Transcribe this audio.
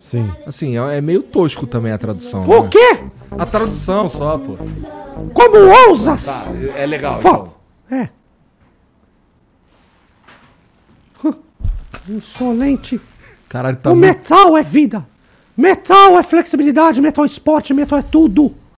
Sim. Assim, é, é meio tosco também a tradução. O né? quê? A tradução só, pô. Como ousas? Tá, é legal. Fala. Então. É. Insolente. Caralho, tá o muito... metal é vida. Metal é flexibilidade, metal é esporte, metal é tudo.